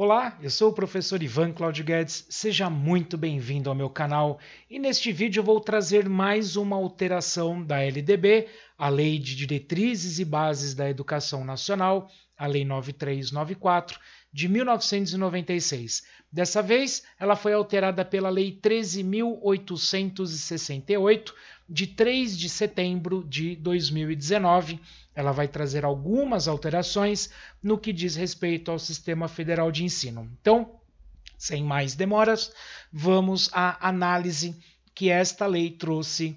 Olá, eu sou o professor Ivan Claudio Guedes, seja muito bem-vindo ao meu canal e neste vídeo eu vou trazer mais uma alteração da LDB, a Lei de Diretrizes e Bases da Educação Nacional, a Lei 9394, de 1996. Dessa vez, ela foi alterada pela Lei 13.868, de 3 de setembro de 2019. Ela vai trazer algumas alterações no que diz respeito ao Sistema Federal de Ensino. Então, sem mais demoras, vamos à análise que esta lei trouxe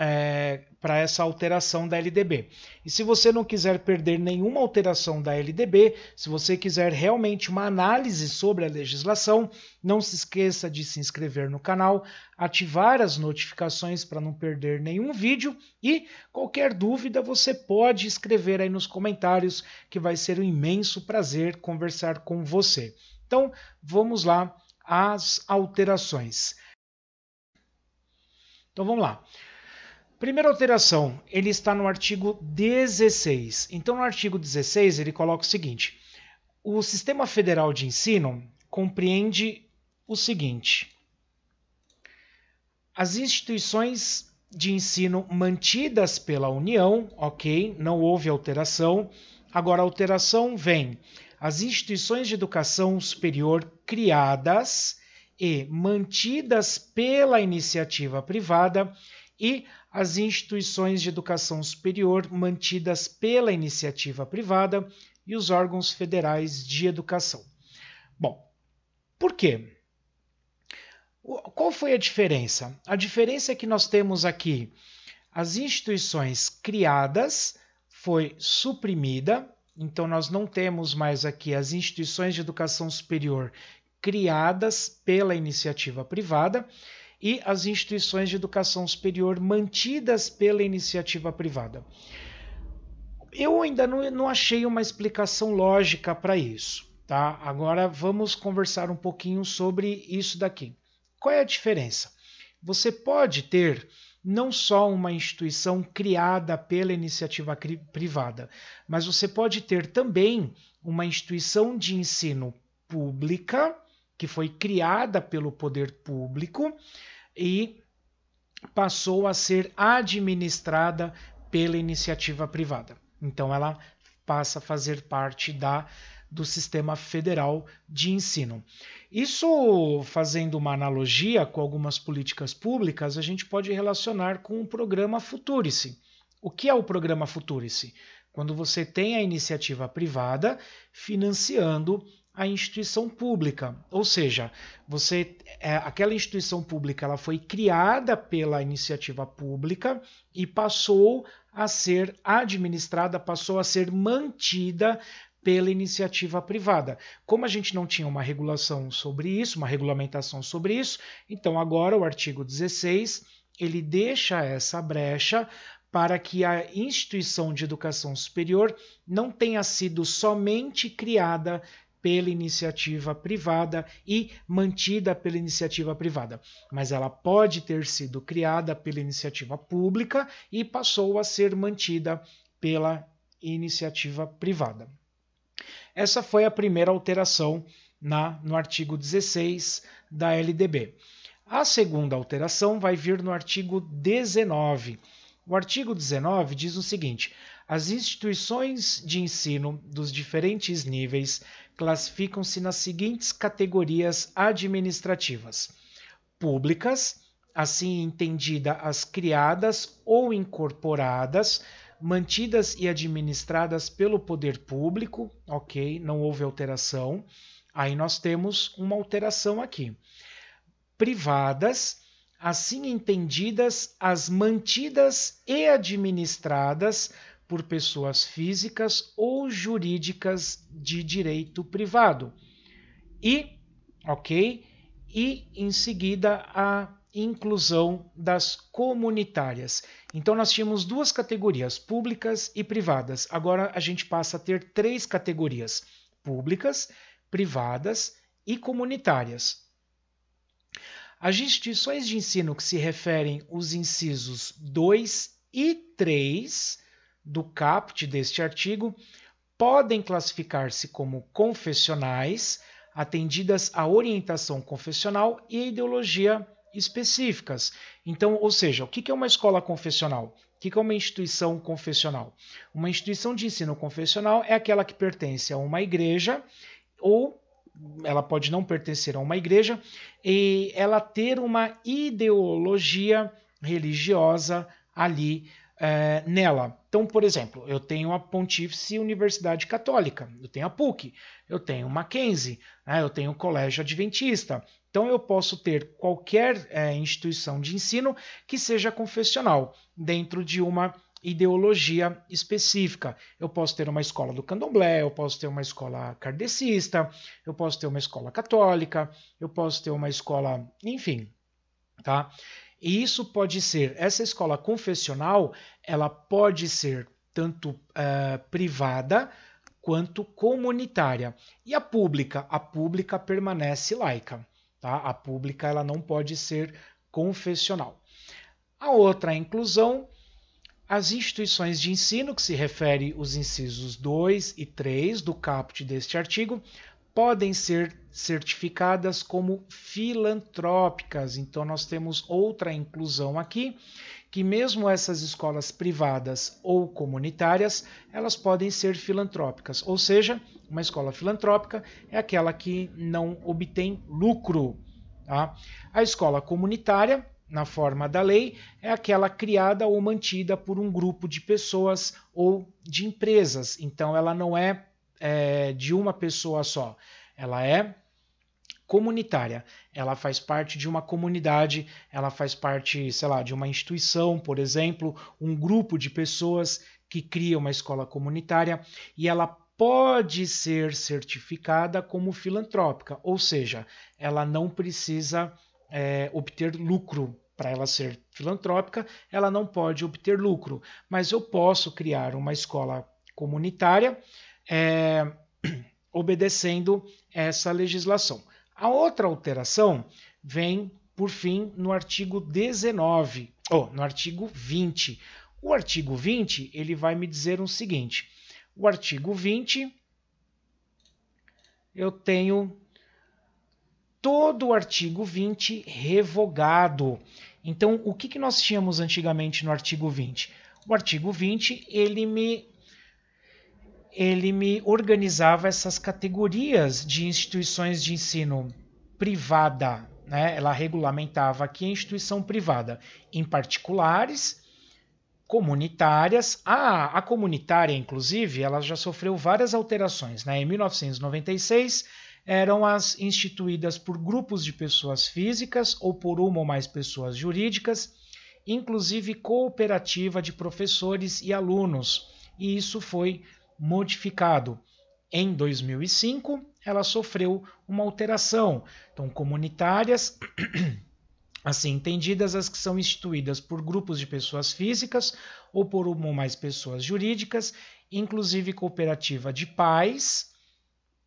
é, para essa alteração da LDB. E se você não quiser perder nenhuma alteração da LDB, se você quiser realmente uma análise sobre a legislação, não se esqueça de se inscrever no canal, ativar as notificações para não perder nenhum vídeo e qualquer dúvida você pode escrever aí nos comentários, que vai ser um imenso prazer conversar com você. Então, vamos lá às alterações. Então vamos lá. Primeira alteração, ele está no artigo 16. Então, no artigo 16, ele coloca o seguinte: o sistema federal de ensino compreende o seguinte: as instituições de ensino mantidas pela União, ok, não houve alteração. Agora, a alteração vem as instituições de educação superior criadas e mantidas pela iniciativa privada e as instituições de educação superior mantidas pela iniciativa privada e os órgãos federais de educação. Bom, por quê? Qual foi a diferença? A diferença é que nós temos aqui as instituições criadas foi suprimida, então nós não temos mais aqui as instituições de educação superior criadas pela iniciativa privada e as instituições de educação superior mantidas pela iniciativa privada. Eu ainda não, não achei uma explicação lógica para isso. Tá? Agora vamos conversar um pouquinho sobre isso daqui. Qual é a diferença? Você pode ter não só uma instituição criada pela iniciativa privada, mas você pode ter também uma instituição de ensino pública que foi criada pelo poder público e passou a ser administrada pela iniciativa privada. Então ela passa a fazer parte da do sistema federal de ensino. Isso, fazendo uma analogia com algumas políticas públicas, a gente pode relacionar com o programa Futurice. O que é o programa Futurice? Quando você tem a iniciativa privada financiando a instituição pública, ou seja, você é, aquela instituição pública ela foi criada pela iniciativa pública e passou a ser administrada, passou a ser mantida pela iniciativa privada. Como a gente não tinha uma regulação sobre isso, uma regulamentação sobre isso, então agora o artigo 16 ele deixa essa brecha para que a instituição de educação superior não tenha sido somente criada pela iniciativa privada e mantida pela iniciativa privada, mas ela pode ter sido criada pela iniciativa pública e passou a ser mantida pela iniciativa privada. Essa foi a primeira alteração na, no artigo 16 da LDB. A segunda alteração vai vir no artigo 19. O artigo 19 diz o seguinte: as instituições de ensino dos diferentes níveis classificam-se nas seguintes categorias administrativas: públicas, assim entendida as criadas ou incorporadas, mantidas e administradas pelo poder público, ok, não houve alteração. Aí nós temos uma alteração aqui. Privadas, assim entendidas as mantidas e administradas por pessoas físicas ou jurídicas de direito privado. E, ok? E em seguida a inclusão das comunitárias. Então nós tínhamos duas categorias, públicas e privadas. Agora a gente passa a ter três categorias: públicas, privadas e comunitárias. As instituições de ensino que se referem os incisos 2 e 3 do caput deste artigo podem classificar-se como confessionais, atendidas à orientação confessional e ideologia específicas. Então, ou seja, o que é uma escola confessional? O que é uma instituição confessional? Uma instituição de ensino confessional é aquela que pertence a uma igreja ou ela pode não pertencer a uma igreja e ela ter uma ideologia religiosa ali é, nela. Então, por exemplo, eu tenho a Pontífice Universidade Católica, eu tenho a PUC, eu tenho Mackenzie, né, eu tenho o Colégio Adventista. Então, eu posso ter qualquer é, instituição de ensino que seja confessional, dentro de uma ideologia específica. Eu posso ter uma escola do candomblé, eu posso ter uma escola kardecista, eu posso ter uma escola católica, eu posso ter uma escola, enfim, tá? E isso pode ser, essa escola confessional, ela pode ser tanto uh, privada quanto comunitária. E a pública? A pública permanece laica. Tá? A pública ela não pode ser confessional. A outra é a inclusão, as instituições de ensino, que se refere os incisos 2 e 3 do caput deste artigo, podem ser certificadas como filantrópicas. Então, nós temos outra inclusão aqui, que mesmo essas escolas privadas ou comunitárias, elas podem ser filantrópicas. Ou seja, uma escola filantrópica é aquela que não obtém lucro. Tá? A escola comunitária, na forma da lei, é aquela criada ou mantida por um grupo de pessoas ou de empresas. Então, ela não é é, de uma pessoa só. Ela é comunitária. Ela faz parte de uma comunidade, ela faz parte, sei lá, de uma instituição, por exemplo, um grupo de pessoas que cria uma escola comunitária e ela pode ser certificada como filantrópica, ou seja, ela não precisa é, obter lucro para ela ser filantrópica, ela não pode obter lucro, mas eu posso criar uma escola comunitária é, obedecendo essa legislação. A outra alteração vem, por fim, no artigo 19, ou no artigo 20. O artigo 20 ele vai me dizer o seguinte: o artigo 20 eu tenho todo o artigo 20 revogado. Então, o que, que nós tínhamos antigamente no artigo 20? O artigo 20 ele me ele me organizava essas categorias de instituições de ensino privada. Né? Ela regulamentava aqui a instituição privada, em particulares, comunitárias. Ah, a comunitária, inclusive, ela já sofreu várias alterações. Né? Em 1996, eram as instituídas por grupos de pessoas físicas ou por uma ou mais pessoas jurídicas, inclusive cooperativa de professores e alunos. E isso foi modificado. Em 2005, ela sofreu uma alteração. Então, comunitárias, assim entendidas, as que são instituídas por grupos de pessoas físicas ou por uma ou mais pessoas jurídicas, inclusive cooperativa de pais,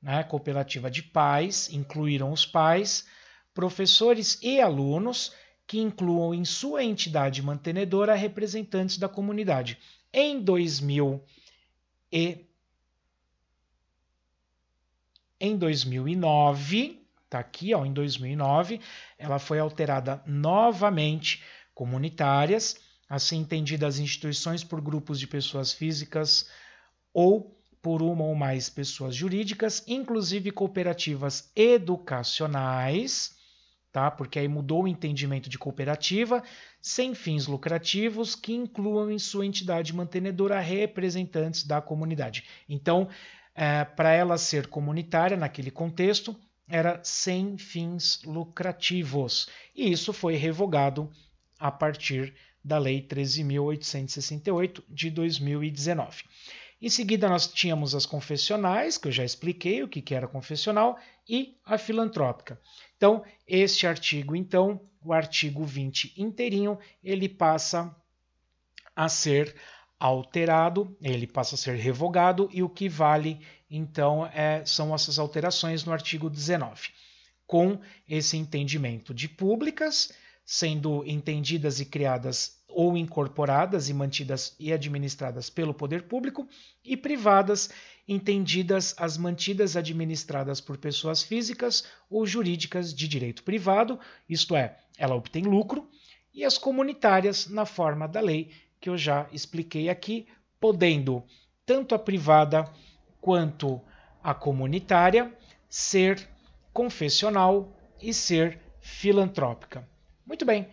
né, cooperativa de pais, incluíram os pais, professores e alunos que incluam em sua entidade mantenedora representantes da comunidade. Em 2005, e em 2009, tá aqui, ó, em 2009, ela foi alterada novamente comunitárias, assim entendidas instituições por grupos de pessoas físicas ou por uma ou mais pessoas jurídicas, inclusive cooperativas educacionais tá? Porque aí mudou o entendimento de cooperativa sem fins lucrativos que incluam em sua entidade mantenedora representantes da comunidade. Então, é, para ela ser comunitária naquele contexto, era sem fins lucrativos. E isso foi revogado a partir da Lei 13.868 de 2019. Em seguida, nós tínhamos as confessionais, que eu já expliquei o que, que era confessional, e a filantrópica. Então, este artigo, então, o artigo 20 inteirinho, ele passa a ser alterado, ele passa a ser revogado, e o que vale, então, é, são essas alterações no artigo 19. Com esse entendimento de públicas, sendo entendidas e criadas ou incorporadas e mantidas e administradas pelo poder público, e privadas, entendidas as mantidas administradas por pessoas físicas ou jurídicas de direito privado, isto é, ela obtém lucro, e as comunitárias na forma da lei que eu já expliquei aqui, podendo tanto a privada quanto a comunitária ser confessional e ser filantrópica. Muito bem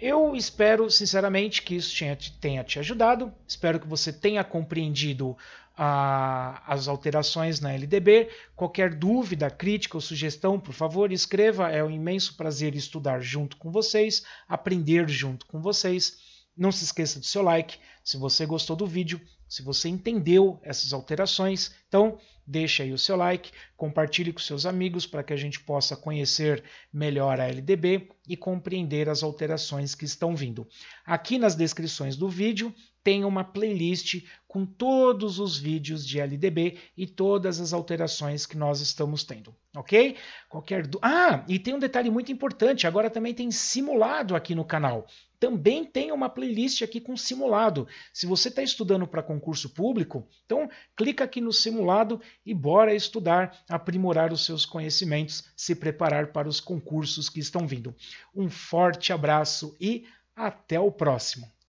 eu espero, sinceramente, que isso tenha, tenha te ajudado. Espero que você tenha compreendido a, ah, as alterações na LDB. Qualquer dúvida, crítica ou sugestão, por favor, escreva. É um imenso prazer estudar junto com vocês, aprender junto com vocês. Não se esqueça do seu like, se você gostou do vídeo, se você entendeu essas alterações, então deixa aí o seu like, compartilhe com seus amigos para que a gente possa conhecer melhor a LDB e compreender as alterações que estão vindo. Aqui nas descrições do vídeo tem uma playlist com todos os vídeos de LDB e todas as alterações que nós estamos tendo, ok? Qualquer du... Ah, e tem um detalhe muito importante, agora também tem simulado aqui no canal. Também tem uma playlist aqui com simulado. Se você está estudando para concurso público, então clica aqui no simulado e bora estudar, aprimorar os seus conhecimentos, se preparar para os concursos que estão vindo. Um forte abraço e até o próximo!